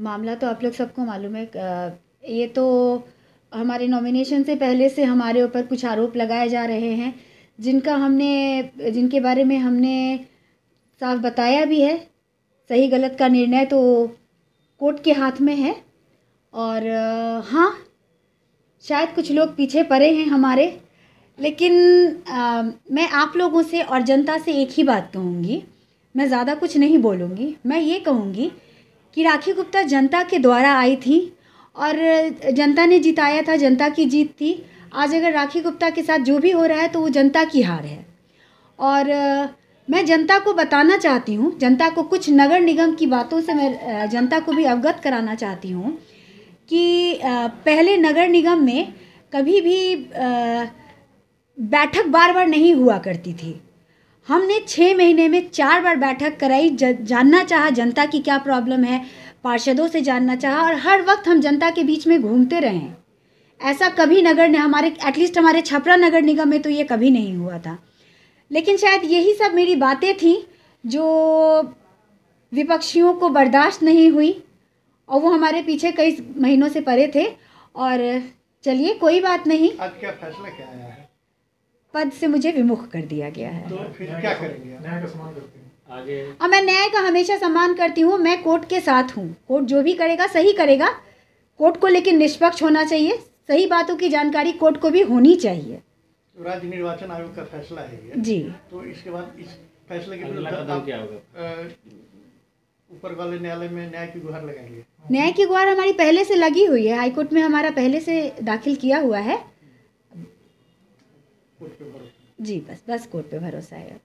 मामला तो आप लोग सबको मालूम है ये तो हमारे नॉमिनेशन से पहले से हमारे ऊपर कुछ आरोप लगाए जा रहे हैं जिनका हमने जिनके बारे में हमने साफ बताया भी है सही गलत का निर्णय तो कोर्ट के हाथ में है और हाँ शायद कुछ लोग पीछे पड़े हैं हमारे लेकिन आ, मैं आप लोगों से और जनता से एक ही बात कहूँगी मैं ज़्यादा कुछ नहीं बोलूँगी मैं ये कहूँगी कि राखी गुप्ता जनता के द्वारा आई थी और जनता ने जिताया था जनता की जीत थी आज अगर राखी गुप्ता के साथ जो भी हो रहा है तो वो जनता की हार है और मैं जनता को बताना चाहती हूँ जनता को कुछ नगर निगम की बातों से मैं जनता को भी अवगत कराना चाहती हूँ कि पहले नगर निगम में कभी भी बैठक बार बार नहीं हुआ करती थी हमने छः महीने में चार बार बैठक कराई जानना चाहा जनता की क्या प्रॉब्लम है पार्षदों से जानना चाहा और हर वक्त हम जनता के बीच में घूमते रहे ऐसा कभी नगर ने हमारे एटलीस्ट हमारे छपरा नगर निगम में तो ये कभी नहीं हुआ था लेकिन शायद यही सब मेरी बातें थी जो विपक्षियों को बर्दाश्त नहीं हुई और वो हमारे पीछे कई महीनों से परे थे और चलिए कोई बात नहीं आज क्या फैसला क्या आया है पद से मुझे विमुख कर दिया गया है अब तो मैं न्याय का हमेशा सम्मान करती हूँ मैं कोर्ट के साथ हूँ कोर्ट जो भी करेगा सही करेगा कोर्ट को लेकिन निष्पक्ष होना चाहिए सही बातों की जानकारी कोर्ट को भी होनी चाहिए तो राज्य निर्वाचन आयोग का फैसला है जी तो इसके बाद इस फैसले के ऊपर वाले न्यायालय में न्याय की गुहार लगाएंगे न्याय की गुहार हमारी पहले से लगी हुई है हाईकोर्ट में हमारा पहले से दाखिल किया हुआ है जी बस बस कोर्ट पे भरोसा है